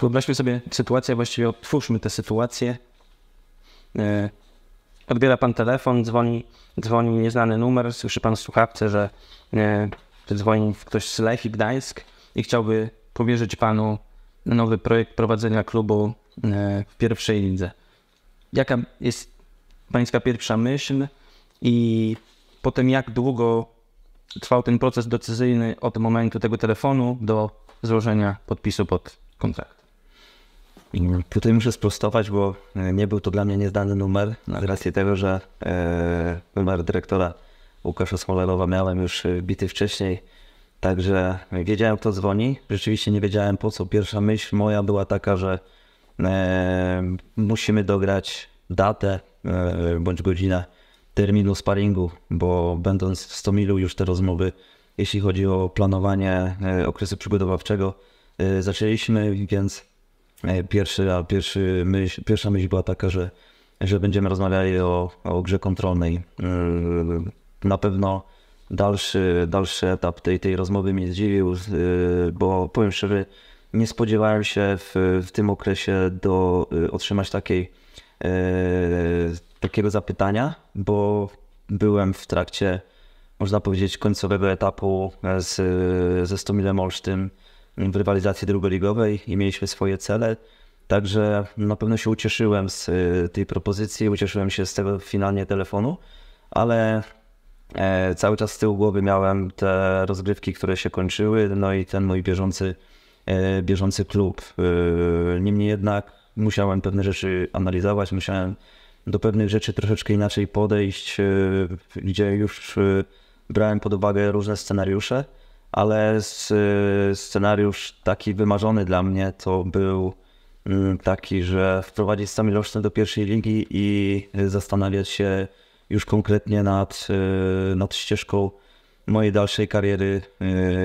wyobraźmy sobie sytuację, właściwie otwórzmy tę sytuację. E, odbiera pan telefon, dzwoni, dzwoni nieznany numer, słyszy pan w słuchawce, e, że, dzwoni ktoś z Lechi Gdańsk i chciałby powierzyć panu nowy projekt prowadzenia klubu e, w pierwszej lidze. Jaka jest pańska pierwsza myśl i potem jak długo trwał ten proces decyzyjny od momentu tego telefonu do złożenia podpisu pod kontrakt? Tutaj muszę sprostować, bo e, nie był to dla mnie nieznany numer, Na no, racji tego, że e, numer dyrektora Łukasza Smolerowa miałem już e, bity wcześniej. Także wiedziałem, kto dzwoni. Rzeczywiście nie wiedziałem po co. Pierwsza myśl moja była taka, że musimy dograć datę bądź godzinę terminu sparingu, bo będąc w Stomilu już te rozmowy, jeśli chodzi o planowanie okresu przygotowawczego, zaczęliśmy, więc E, pierwszy, a pierwszy myśl, pierwsza myśl była taka, że, że będziemy rozmawiali o, o grze kontrolnej. E, na pewno dalszy, dalszy etap tej, tej rozmowy mnie zdziwił, e, bo powiem szczerze, nie spodziewałem się w, w tym okresie do otrzymać takiej, e, takiego zapytania, bo byłem w trakcie, można powiedzieć, końcowego etapu z, ze Stomilem Olsztym w rywalizacji drugoligowej i mieliśmy swoje cele. Także na pewno się ucieszyłem z y, tej propozycji, ucieszyłem się z tego finalnie telefonu, ale e, cały czas z tyłu głowy miałem te rozgrywki, które się kończyły, no i ten mój bieżący, e, bieżący klub. Y, niemniej jednak musiałem pewne rzeczy analizować, musiałem do pewnych rzeczy troszeczkę inaczej podejść, y, gdzie już brałem pod uwagę różne scenariusze ale scenariusz taki wymarzony dla mnie to był mm, taki, że wprowadzić Sami Rosztyn do pierwszej ligi i zastanawiać się już konkretnie nad, y, nad ścieżką mojej dalszej kariery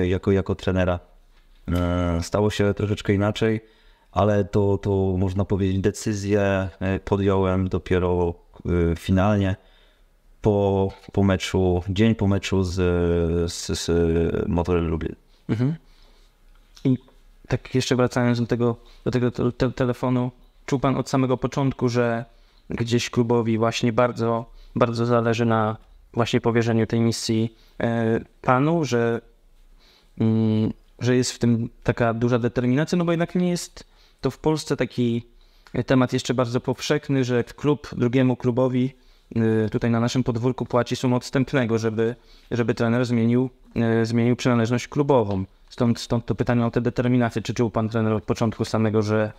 y, jako, jako trenera. E, stało się troszeczkę inaczej, ale to, to można powiedzieć decyzję e, podjąłem dopiero y, finalnie po, po meczu, dzień po meczu z, z, z Motorem Lublin. Mhm. I tak jeszcze wracając do tego, do tego te, te, telefonu, czuł pan od samego początku, że gdzieś klubowi właśnie bardzo, bardzo zależy na właśnie powierzeniu tej misji e, panu, że, mm, że jest w tym taka duża determinacja, no bo jednak nie jest to w Polsce taki temat jeszcze bardzo powszechny, że klub drugiemu klubowi Y, tutaj na naszym podwórku płaci sum odstępnego, żeby, żeby trener zmienił, y, zmienił przynależność klubową. Stąd, stąd to pytanie o tę determinację. Czy czuł pan trener od początku samego, że,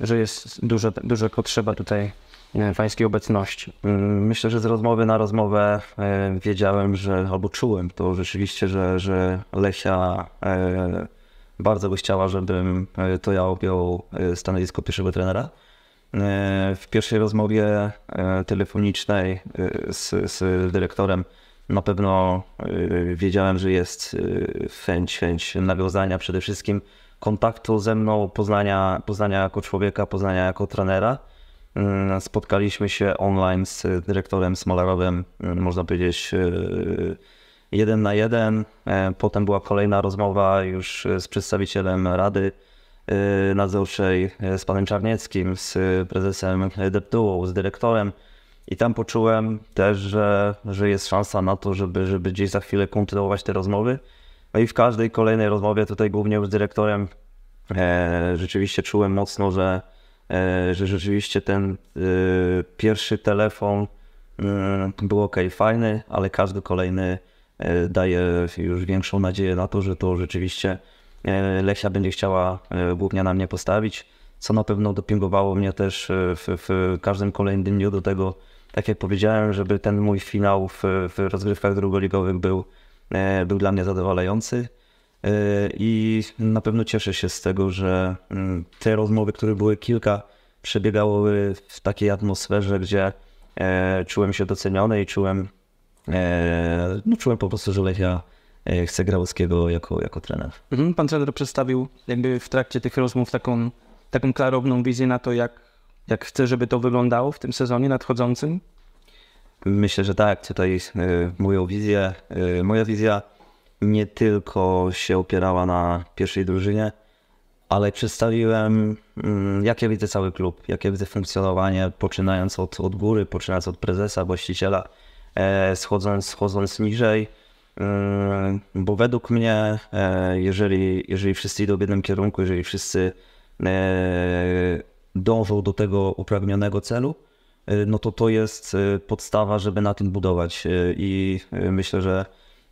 że jest duża, duża potrzeba tutaj y, pańskiej obecności? Myślę, że z rozmowy na rozmowę wiedziałem, że albo czułem to rzeczywiście, że, że Lesia bardzo by chciała, żebym to ja objął stanowisko pierwszego trenera. E, w pierwszej rozmowie e, telefonicznej e, z, z dyrektorem na pewno wiedziałem, że jest chęć, chęć nawiązania przede wszystkim kontaktu ze mną, poznania, poznania jako człowieka, poznania jako trenera. Spotkaliśmy się online z dyrektorem Smolarowym, można powiedzieć, jeden na jeden. Potem była kolejna rozmowa już z przedstawicielem Rady Y, nadzorczej y, z panem Czarnieckim, z y, prezesem Deptułą, z dyrektorem. I tam poczułem też, że, że jest szansa na to, żeby, żeby gdzieś za chwilę kontynuować te rozmowy. No i w każdej kolejnej rozmowie, tutaj głównie już z dyrektorem, e, rzeczywiście czułem mocno, że, e, że rzeczywiście ten e, pierwszy telefon był ok, fajny, ale każdy kolejny e, daje już większą nadzieję na to, że to rzeczywiście E, Lesia będzie chciała e, głównie na mnie postawić, co na pewno dopingowało mnie też e, w, w każdym kolejnym dniu do tego, tak jak powiedziałem, żeby ten mój finał w, w rozgrywkach drugoligowych był, był dla mnie zadowalający. I na pewno cieszę się z tego, że mm, te rozmowy, które były kilka, przebiegały w takiej atmosferze, gdzie czułem się doceniony i czułem, no, czułem po prostu, że Lechia E, chcę Grałowskiego jako, jako trener. Mhm. Pan trener przedstawił jakby w trakcie tych rozmów taką, taką klarowną wizję na to, jak, jak chce, żeby to wyglądało w tym sezonie nadchodzącym? Myślę, że tak. Tutaj y, moją wizję, y, moja wizja nie tylko się opierała na pierwszej drużynie, ale przedstawiłem, mm, jak ja widzę cały klub, jakie ja widzę funkcjonowanie, poczynając od, od góry, poczynając od prezesa, właściciela, e, schodząc, schodząc niżej Yy, bo według mnie, e, jeżeli, jeżeli wszyscy idą w jednym kierunku, jeżeli wszyscy e, dążą do tego upragnionego celu, e, no to to jest podstawa, żeby na tym budować. I myślę, że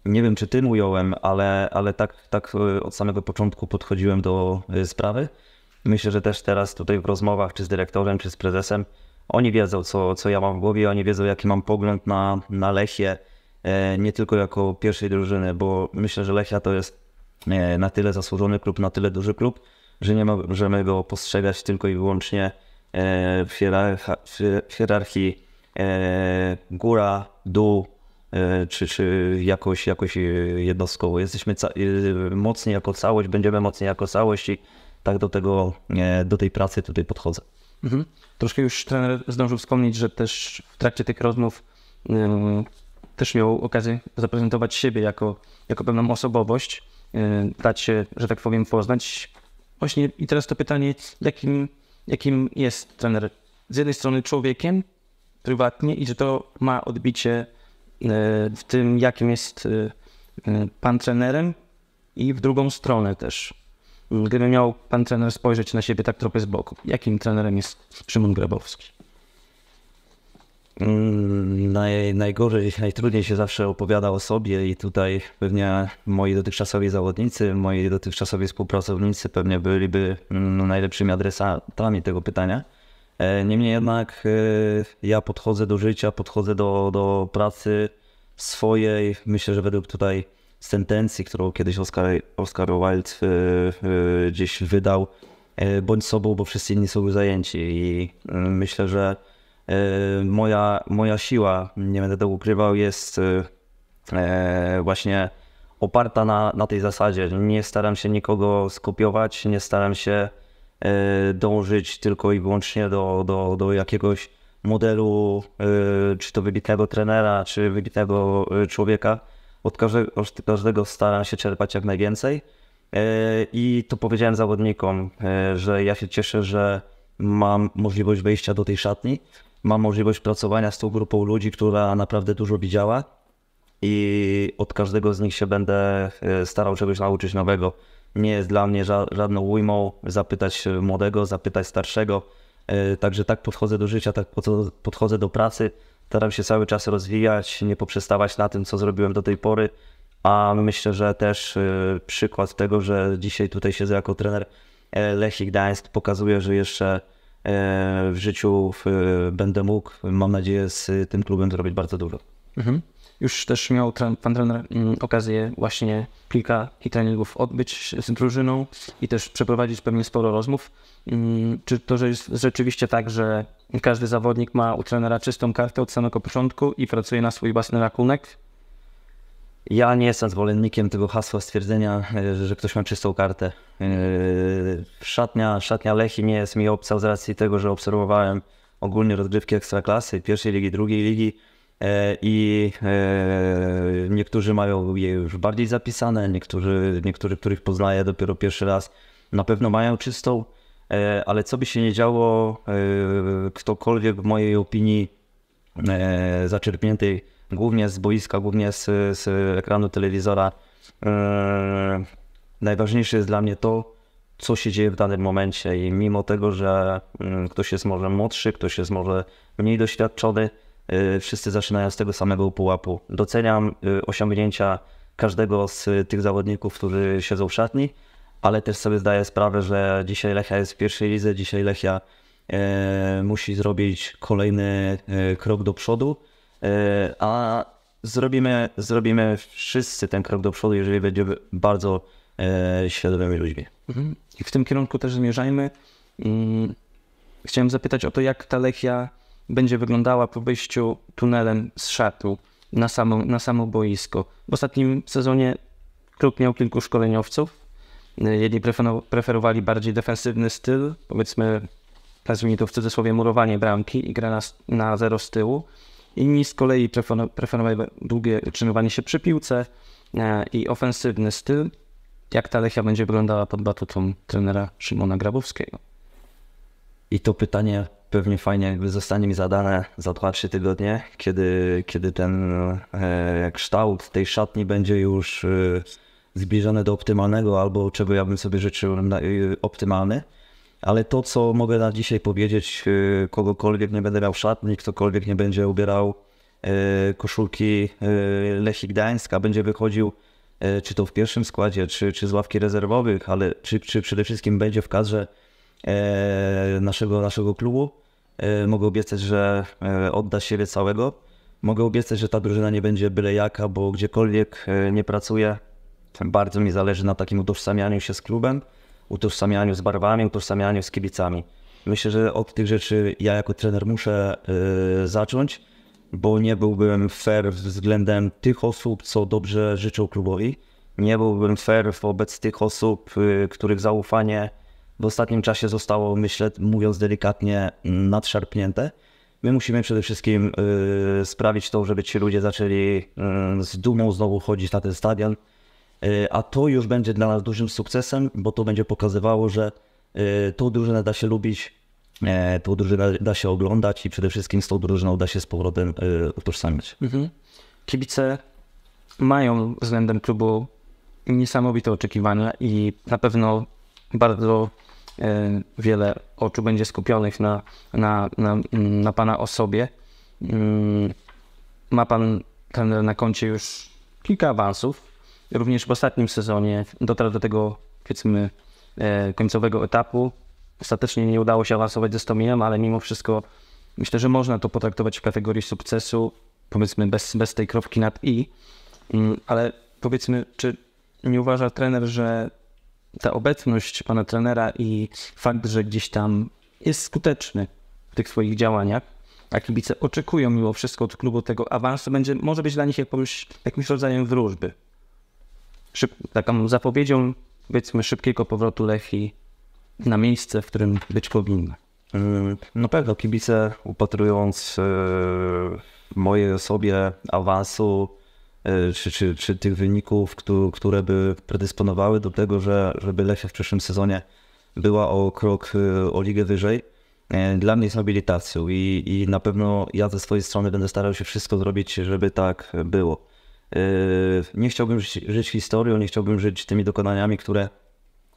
nie wiem, czy tym ująłem, ale, ale tak, tak od samego początku podchodziłem do sprawy. Myślę, że też teraz tutaj w rozmowach, czy z dyrektorem, czy z prezesem, oni wiedzą, co, co ja mam w głowie, oni wiedzą, jaki mam pogląd na, na Lechie, E, nie tylko jako pierwszej drużyny, bo myślę, że Lechia to jest e, na tyle zasłużony klub, na tyle duży klub, że nie możemy go postrzegać tylko i wyłącznie e, w, w hierarchii góra, dół, czy, czy jakoś, jakoś jednostką. Jesteśmy mocni jako całość, będziemy mocni jako całość i tak do, tego, do tej pracy tutaj podchodzę. Mhm. Troszkę już trener zdążył wspomnieć, że też w trakcie tych rozmów też miał okazję zaprezentować siebie jako, jako pewną osobowość, e, dać się, że tak powiem, poznać. Właśnie i teraz to pytanie, jakim, jakim jest trener? Z jednej strony człowiekiem prywatnie i czy to ma odbicie e, w tym, jakim jest e, pan trenerem i w drugą stronę też. Gdyby miał pan trener spojrzeć na siebie tak trochę z boku, jakim trenerem jest Szymon Grabowski? Mm, naj, najgorzej, najtrudniej się zawsze opowiada o sobie i tutaj pewnie moi dotychczasowi zawodnicy, moi dotychczasowi współpracownicy pewnie byliby mm, najlepszymi adresatami tego pytania. E, niemniej jednak e, ja podchodzę do życia, podchodzę do, do pracy swojej, myślę, że według tutaj sentencji, którą kiedyś Oscar, Oscar Wilde e, gdzieś wydał, bądź sobą, bo wszyscy inni są zajęci i mm, myślę, że E, moja, moja siła, nie będę tego ukrywał, jest e, e, właśnie oparta na, na tej zasadzie. Nie staram się nikogo skopiować, nie staram się dążyć tylko i wyłącznie do, do, do jakiegoś modelu, czy to wybitnego trenera, czy wybitnego człowieka. Od każdego, od każdego staram się czerpać jak najwięcej. I to powiedziałem zawodnikom, że ja się cieszę, że mam możliwość wejścia do tej szatni, mam możliwość pracowania z tą grupą ludzi, która naprawdę dużo widziała i od każdego z nich się będę e, starał czegoś nauczyć nowego. Nie jest dla mnie ża żadną ujmą zapytać młodego, zapytać starszego. E, także tak podchodzę do życia, tak podchodzę do pracy. Staram się cały czas rozwijać, nie poprzestawać na tym, co zrobiłem do tej pory. A myślę, że też e, przykład tego, że dzisiaj tutaj siedzę jako trener Lechii Gdańsk pokazuje, że jeszcze E, w życiu będę mógł, mam nadzieję, z tym klubem zrobić bardzo dużo. Mhm. Już też miał tren, pan trener mm, okazję właśnie kilka treningów odbyć z drużyną i też przeprowadzić pewnie sporo rozmów. Mm, czy to że jest rzeczywiście tak, że każdy zawodnik ma u trenera czystą kartę od samego początku i pracuje na swój własny rachunek? Ja nie jestem zwolennikiem tego hasła stwierdzenia, e, że ktoś ma czystą kartę. E, szatnia, szatnia Lechi nie jest mi obca z racji tego, że obserwowałem ogólnie rozgrywki ekstraklasy, pierwszej ligi, drugiej ligi e, i niektórzy mają je już bardziej zapisane, niektórzy, niektórzy których poznaję dopiero pierwszy raz, na pewno mają czystą, ale co by się nie działo, ktokolwiek w mojej opinii zaczerpniętej głównie z boiska, głównie z, z ekranu telewizora. E, najważniejsze jest dla mnie to, co się dzieje w danym momencie i mimo tego, że mm, ktoś jest może młodszy, ktoś jest może mniej doświadczony, e, wszyscy zaczynają z tego samego pułapu. Doceniam e, osiągnięcia każdego z tych zawodników, którzy siedzą w szatni, ale też sobie zdaję sprawę, że dzisiaj Lechia jest w pierwszej lidze, dzisiaj Lechia musi zrobić kolejny krok do przodu E, a zrobimy, zrobimy wszyscy ten krok do przodu, jeżeli będziemy bardzo e, świadomymi ludźmi. Mhm. I w tym kierunku też zmierzajmy. Mm, chciałem zapytać o to, jak ta Lechia będzie wyglądała po wyjściu tunelem z szatu na samo, na samo boisko. W ostatnim sezonie klub miał kilku szkoleniowców. E, jedni preferowali bardziej defensywny styl, powiedzmy, nazwijmy to w cudzysłowie murowanie bramki i gra na, na zero z tyłu. Inni z kolei preferowali długie utrzymywanie się przy piłce e, i ofensywny styl. Jak ta Lechia będzie wyglądała pod batutą trenera Szymona Grabowskiego? I to pytanie pewnie fajnie jakby zostanie mi zadane za 2 trzy tygodnie, kiedy, kiedy ten e, kształt tej szatni będzie już e, zbliżony do optymalnego albo czego ja bym sobie życzył, e, optymalny ale to, co mogę na dzisiaj powiedzieć, e, kogokolwiek nie będę miał szatni, ktokolwiek nie będzie ubierał e, koszulki e, Lechii Gdańska, będzie wychodził czy to w pierwszym składzie, czy, czy z ławki rezerwowych, ale czy, czy przede wszystkim będzie w kadrze naszego, naszego klubu, mogę obiecać, że odda siebie całego. Mogę obiecać, że ta drużyna nie będzie byle jaka, bo gdziekolwiek nie pracuję, bardzo mi zależy na takim utożsamianiu się z klubem utożsamianiu z barwami, utożsamianiu z kibicami. Myślę, że od tych rzeczy ja jako trener muszę y, zacząć, bo nie byłbym fair względem tych osób, co dobrze życzą klubowi. Nie byłbym fair wobec tych osób, y, których zaufanie w ostatnim czasie zostało, myślę, mówiąc delikatnie, nadszarpnięte. My musimy przede wszystkim y, sprawić to, żeby ci ludzie zaczęli z dumą znowu chodzić na ten stadion, E, a to już będzie dla nas dużym sukcesem, bo to będzie pokazywało, że e, tą drużynę da się lubić, e, tą drużynę da się oglądać i przede wszystkim z tą drużyną da się z powrotem utożsamiać. Mhm. Kibice mają względem klubu niesamowite oczekiwania i na pewno bardzo wiele oczu będzie skupionych na, na, na, na Pana osobie. Mm, ma Pan ten na koncie już kilka awansów, również w ostatnim sezonie dotarł do tego, powiedzmy, e, końcowego etapu. Ostatecznie nie udało się awansować ze Stominem, ale mimo wszystko myślę, że można to potraktować w kategorii sukcesu, powiedzmy bez, bez tej kropki nad i. Mm, ale powiedzmy, czy nie uważa trener, że ta obecność pana trenera i fakt, że gdzieś tam jest skuteczny w tych swoich działaniach, a kibice oczekują mimo wszystko od klubu tego awansu, będzie, może być dla nich jakimś, jakimś rodzajem wróżby szyb, taką zapowiedzią, powiedzmy, szybkiego powrotu Lechi na miejsce, w którym być powinna? No pewno kibice upatrując w yy, mojej osobie awansu yy, czy, czy, czy tych wyników, które by predysponowały do tego, że, żeby Lechia w przyszłym sezonie była o krok o ligę wyżej, dla mnie jest habilitacją i, i na pewno ja ze swojej strony będę starał się wszystko zrobić, żeby tak było. Yy, nie chciałbym żyć, żyć historią, nie chciałbym żyć tymi dokonaniami, które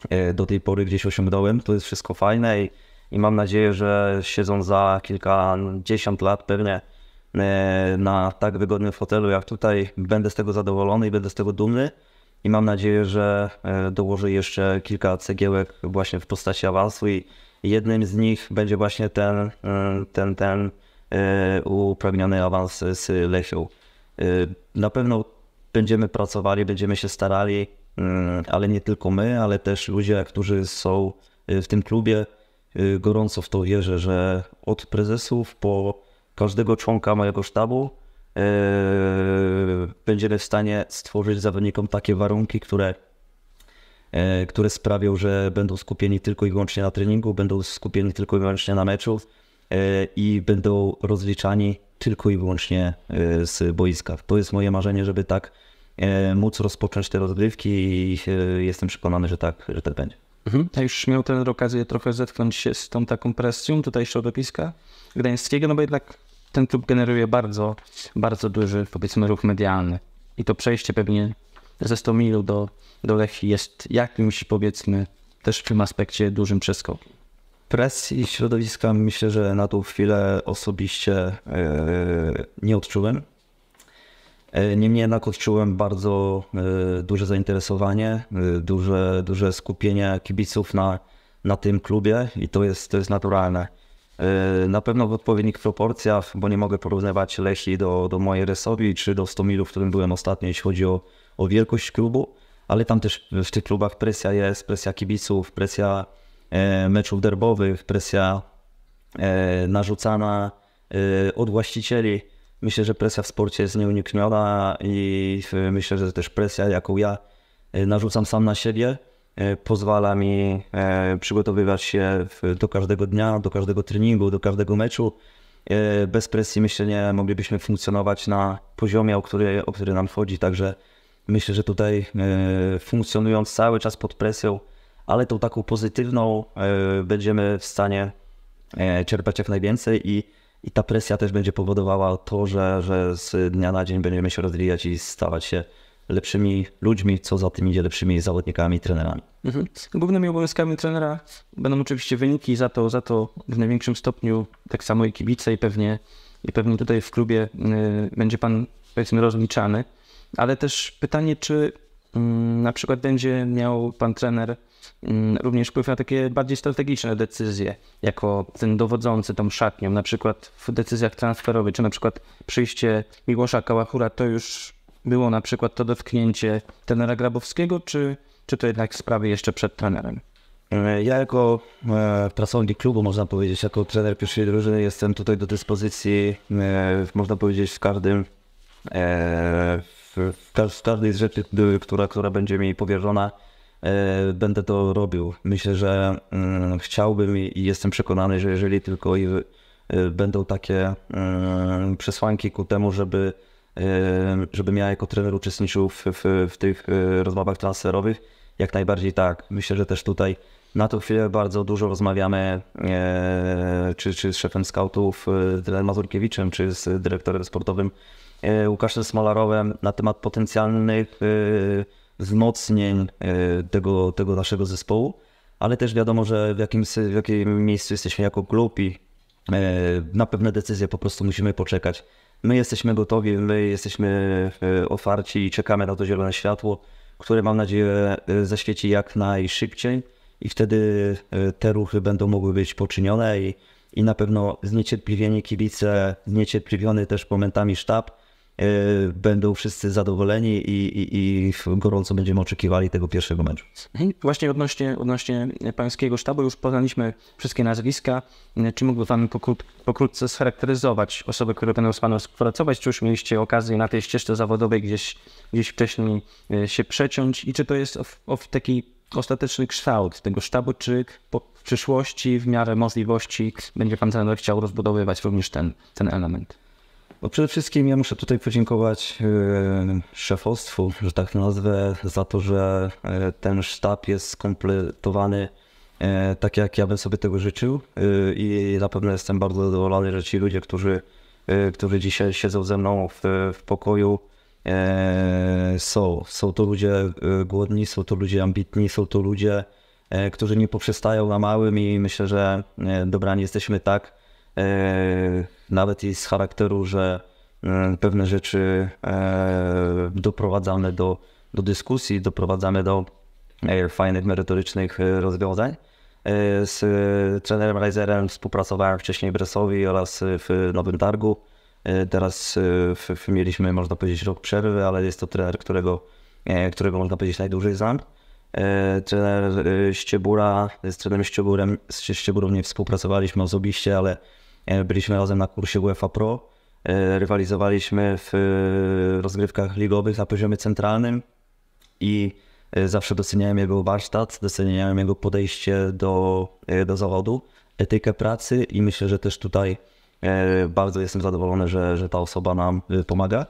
e, do tej pory gdzieś osiągnąłem. To jest wszystko fajne i, i mam nadzieję, że siedząc za kilkadziesiąt lat pewnie e, na tak wygodnym fotelu jak tutaj, będę z tego zadowolony i będę z tego dumny. I mam nadzieję, że e, dołożę jeszcze kilka cegiełek właśnie w postaci awansu i jednym z nich będzie właśnie ten, ten, ten uprawniony awans z Lechią. Y, na pewno będziemy pracowali, będziemy się starali, mm, ale nie tylko my, ale też ludzie, którzy są y, w tym klubie. Y, gorąco w to wierzę, że od prezesów po każdego członka mojego sztabu będziemy w stanie stworzyć zawodnikom takie warunki, które, które sprawią, że będą skupieni tylko i wyłącznie na treningu, będą skupieni tylko i wyłącznie na meczu i będą rozliczani tylko i wyłącznie e, z boiska. To jest moje marzenie, żeby tak e, móc rozpocząć te rozgrywki i e, jestem przekonany, że tak, że tak będzie. Mhm. A już miał ten okazję trochę zetknąć się z tą taką presją tutaj środowiska gdańskiego, no bo jednak ten klub generuje bardzo, bardzo duży, powiedzmy, ruch medialny. I to przejście pewnie ze milu do, do Lechi jest jakimś, powiedzmy, też w tym aspekcie dużym przeskokiem presji środowiska myślę, że na tą chwilę osobiście e, nie odczułem. E, niemniej jednak odczułem bardzo e, duże zainteresowanie, duże, duże skupienie kibiców na, na tym klubie i to jest, to jest naturalne. Na pewno w odpowiednich proporcjach, bo nie mogę porównywać Lechi do, do mojej Resowi czy do Stomilu, w którym byłem ostatnio, jeśli chodzi o, o wielkość klubu, ale tam też w tych klubach presja jest, presja kibiców, presja E, meczów derbowych, presja e, narzucana e, od właścicieli. Myślę, że presja w sporcie jest nieunikniona i myślę, że też presja, jaką ja narzucam sam na siebie, pozwala mi przygotowywać się do każdego dnia, do każdego treningu, do każdego meczu. Bez presji myślę, nie moglibyśmy funkcjonować na poziomie, o który, o który nam chodzi. Także myślę, że tutaj funkcjonując cały czas pod presją, ale tą taką pozytywną e, będziemy w stanie e, czerpać jak najwięcej i, i ta presja też będzie powodowała to, że, że z dnia na dzień będziemy się rozwijać i stawać się lepszymi ludźmi, co za tym idzie, lepszymi zawodnikami, trenerami. Mhm. Głównymi obowiązkami trenera będą oczywiście wyniki, za to, za to w największym stopniu tak samo i kibice i pewnie, i pewnie tutaj w klubie y, będzie pan powiedzmy rozliczany, ale też pytanie, czy mm, na przykład będzie miał pan trener Mm, również wpływ na takie bardziej strategiczne decyzje, jako ten dowodzący tą szatnią, na przykład w decyzjach transferowych, czy na przykład przyjście Miłosza Kałachura, to już było na przykład to dotknięcie tenera Grabowskiego, czy, czy to jednak sprawy jeszcze przed trenerem? E, ja jako e, pracownik klubu, można powiedzieć, jako trener pierwszej drużyny jestem tutaj do dyspozycji, e, można powiedzieć, w każdym e, w, w każdej z rzeczy, która, która będzie mi powierzona. E, będę to robił. Myślę, że mm, chciałbym i jestem przekonany, że jeżeli tylko e, będą takie mm, przesłanki ku temu, żeby, e, żebym ja jako trener uczestniczył w, w, w tych rozmowach transferowych, jak najbardziej tak. Myślę, że też tutaj na tę chwilę bardzo dużo rozmawiamy, czy, czy z szefem scoutów, trenerem Mazurkiewiczem, czy z dyrektorem sportowym Łukaszem Smolarowem na temat potencjalnych wzmocnień e, tego, tego naszego zespołu, ale też wiadomo, że w jakim, w jakim miejscu jesteśmy jako klub i e, na pewne decyzje po prostu musimy poczekać. My jesteśmy gotowi, my jesteśmy e, otwarci i czekamy na to zielone światło, które mam nadzieję zaświeci jak najszybciej i wtedy te ruchy będą mogły być poczynione i, i na pewno zniecierpliwieni kibice, zniecierpliwiony też momentami sztab, E, będą wszyscy zadowoleni i, i, i, gorąco będziemy oczekiwali tego pierwszego meczu. Mhm. Właśnie odnośnie, odnośnie pańskiego sztabu już poznaliśmy wszystkie nazwiska. E, czy mógłby pan pokrótce scharakteryzować osoby, które będą z panem współpracować? Czy już mieliście okazję na tej ścieżce zawodowej gdzieś, gdzieś wcześniej e, się przeciąć? I czy to jest of, of taki ostateczny kształt tego sztabu, czy w przyszłości w miarę możliwości będzie pan trener chciał rozbudowywać również ten, ten element? No przede wszystkim ja muszę tutaj podziękować e, szefostwu, że tak nazwę, za to, że e, ten sztab jest skompletowany e, tak, jak ja bym sobie tego życzył. I na pewno jestem bardzo zadowolony, że ci ludzie, którzy, którzy dzisiaj siedzą ze mną w, w pokoju, są. Są to ludzie głodni, są to ludzie ambitni, są to ludzie, którzy nie poprzestają na małym i myślę, że dobrani jesteśmy tak nawet jest z charakteru, że e, pewne rzeczy e, doprowadzamy do, do dyskusji, doprowadzamy do e, fajnych, merytorycznych rozwiązań. Z trenerem Razerem współpracowałem wcześniej w Resowi oraz w Nowym Targu. Teraz w, w mieliśmy, można powiedzieć, rok przerwy, ale jest to trener, którego, którego można powiedzieć najdłużej znam. Trener Ściebura, z trenerem Ścieburem, z Ścieburą nie współpracowaliśmy osobiście, ale E, byliśmy razem na kursie UEFA Pro, e, rywalizowaliśmy w e, rozgrywkach ligowych na poziomie centralnym i zawsze doceniałem jego warsztat, doceniałem jego podejście do, do zawodu, etykę pracy i myślę, że też tutaj bardzo jestem zadowolony, że, że ta osoba nam pomaga.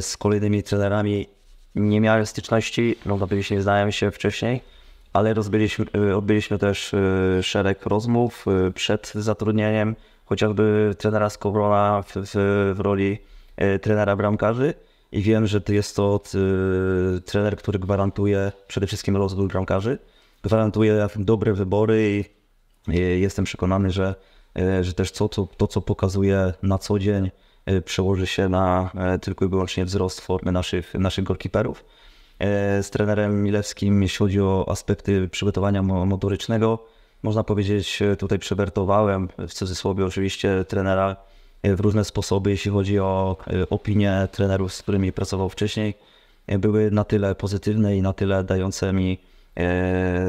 Z kolejnymi trenerami nie miałem styczności, no oczywiście nie znałem się wcześniej, ale rozbyliśmy, odbyliśmy też szereg rozmów przed zatrudnieniem, chociażby trenera Skobrona w, w, w roli e, trenera bramkarzy i wiem, że jest to e, trener, który gwarantuje przede wszystkim rozwój bramkarzy, gwarantuje dobre wybory i e, jestem przekonany, że, że też to, to, to, co pokazuje na co dzień, przełoży się na tylko i wyłącznie wzrost formy naszych, naszych golkiperów. Z trenerem Milewskim, jeśli chodzi o aspekty przygotowania motorycznego, można powiedzieć, e, tutaj przewertowałem, w cudzysłowie oczywiście, trenera e, w różne sposoby, jeśli chodzi o e, opinie trenerów, z którymi pracował wcześniej. Były na tyle pozytywne i na tyle dające mi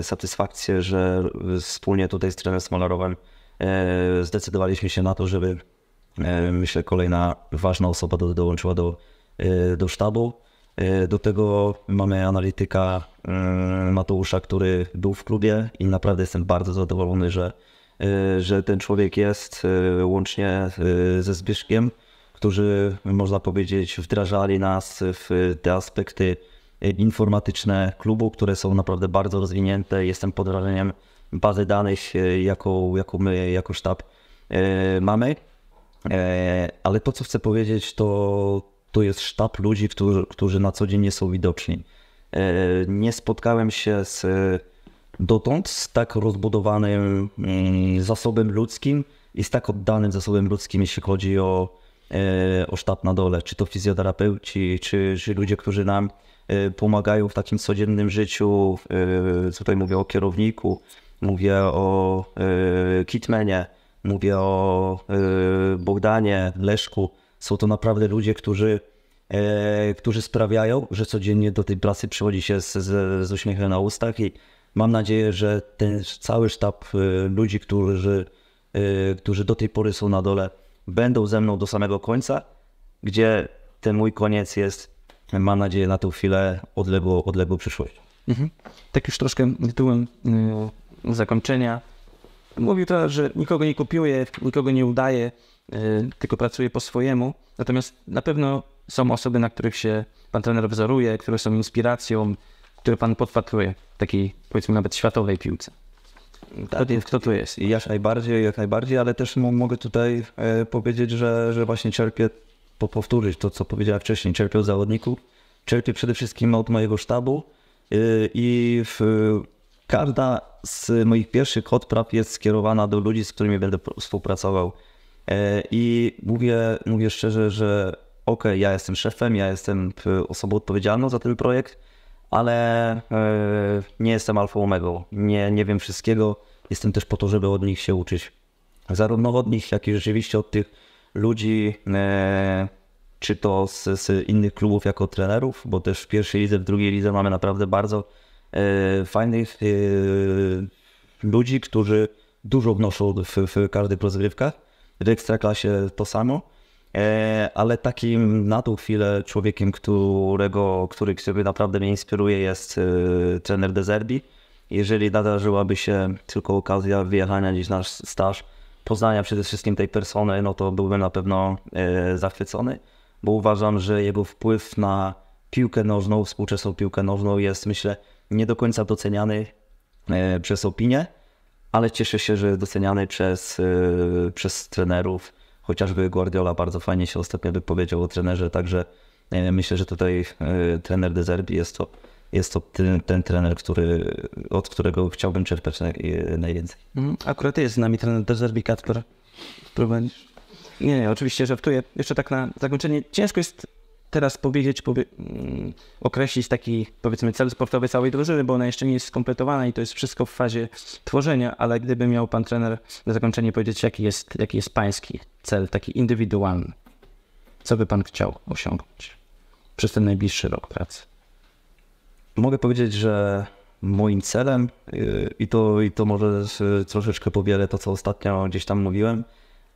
satysfakcję, że wspólnie tutaj z trenerem Smolarowem zdecydowaliśmy się na to, żeby myślę kolejna ważna osoba dołączyła do, do sztabu. E, do tego mamy analityka e, Mateusza, który był w klubie i naprawdę jestem bardzo zadowolony, że, e, że ten człowiek jest łącznie ze Zbyszkiem, którzy można powiedzieć wdrażali nas w te aspekty informatyczne klubu, które są naprawdę bardzo rozwinięte. Jestem pod wrażeniem bazy danych, jaką, jaką my jako sztab mamy. Ale to, co chcę powiedzieć, to to jest sztab ludzi, którzy, którzy na co dzień nie są widoczni. E, nie spotkałem się z dotąd z tak rozbudowanym mm, zasobem ludzkim i z tak oddanym zasobem ludzkim, jeśli chodzi o, e, o sztab na dole, czy to fizjoterapeuci, czy, czy ludzie, którzy nam e, pomagają w takim codziennym życiu. Tutaj mówię o kierowniku, mówię o kitmenie, mówię o Bogdanie, Leszku są to naprawdę ludzie, którzy, e, którzy sprawiają, że codziennie do tej pracy przychodzi się z, z, z uśmiechem na ustach i mam nadzieję, że ten cały sztab e, ludzi, którzy, e, którzy do tej pory są na dole, będą ze mną do samego końca, gdzie ten mój koniec jest, mam nadzieję, na tą chwilę odległą, odległą przyszłość. Mhm. Tak już troszkę tytułem e, zakończenia. Mówił to, że nikogo nie kupiuje, nikogo nie udaje, Y, tylko pracuje po swojemu. Natomiast na pewno są osoby, na których się pan trener wzoruje, które są inspiracją, które pan podpatruje w takiej, powiedzmy, nawet światowej piłce. Tak. Kto, tak, kto tu jest? Jak najbardziej, jak najbardziej, ale też mogę tutaj e, powiedzieć, że, że właśnie czerpię, po, powtórzyć to, co powiedziałem wcześniej, czerpię od zawodników, czerpię przede wszystkim od mojego sztabu y, i w, każda z moich pierwszych odpraw jest skierowana do ludzi, z którymi będę współpracował. E, I mówię, mówię szczerze, że ok, ja jestem szefem, ja jestem osobą odpowiedzialną za ten projekt, ale e, nie jestem alfa omega. nie, nie wiem wszystkiego, jestem też po to, żeby od nich się uczyć. Zarówno od nich, jak i rzeczywiście od tych ludzi, e, czy to z, z innych klubów jako trenerów, bo też w pierwszej lidze, w drugiej lidze mamy naprawdę bardzo fajnych ludzi, którzy dużo wnoszą w, w każdych rozgrywkach w Ekstraklasie to samo, e, ale takim na tą chwilę człowiekiem, którego, który sobie naprawdę mnie inspiruje jest e, trener Dezerbi. Jeżeli nadarzyłaby się tylko okazja wyjechania gdzieś na staż, poznania przede wszystkim tej persony, no to byłbym na pewno e, zachwycony, bo uważam, że jego wpływ na piłkę nożną, współczesną piłkę nożną jest myślę nie do końca doceniany przez opinię ale cieszę się, że jest doceniany przez, y, przez trenerów. Chociażby Guardiola bardzo fajnie się ostatnio wypowiedział o trenerze, także e, myślę, że tutaj e, trener Dezerbi jest to, jest to ten, ten, trener, który, od którego chciałbym czerpać e, najwięcej. Mhm. Akurat jest z nami trener Dezerbi który Prowadzisz? Nie, nie, oczywiście żartuję. Jeszcze tak na zakończenie. Ciężko jest teraz powiedzieć, powie, mm, określić taki powiedzmy cel sportowy całej drużyny, bo ona jeszcze nie jest skompletowana i to jest wszystko w fazie tworzenia, ale gdyby miał pan trener na zakończenie powiedzieć, jaki jest, jaki jest pański cel, taki indywidualny, co by pan chciał osiągnąć przez ten najbliższy rok pracy? Mogę powiedzieć, że moim celem y, i to, i to może y, troszeczkę powielę to, co ostatnio gdzieś tam mówiłem,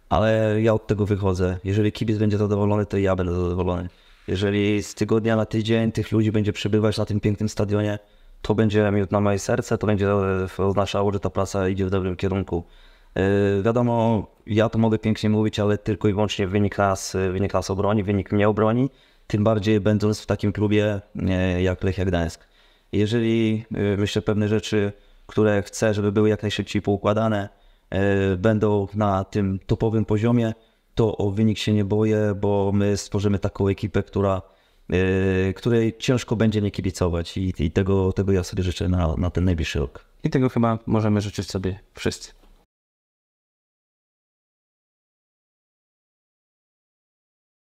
ale ja od tego wychodzę. Jeżeli kibic będzie zadowolony, to ja będę zadowolony. Jeżeli z tygodnia na tydzień tych ludzi będzie przybywać na tym pięknym stadionie, to będzie miód na moje serce, to będzie oznaczało, że ta praca idzie w dobrym kierunku. Yy, wiadomo, ja to mogę pięknie mówić, ale tylko i wyłącznie wynik nas, wynik nas obroni, wynik mnie obroni, tym bardziej będąc w takim klubie yy, jak Lechia Gdańsk. Jeżeli yy, myślę pewne rzeczy, które chcę, żeby były jak najszybciej poukładane, yy, będą na tym topowym poziomie, to o wynik się nie boję, bo my stworzymy taką ekipę, która, e, której ciężko będzie nie kibicować i, i tego, tego ja sobie życzę na, na ten najbliższy rok. I tego chyba możemy życzyć sobie wszyscy.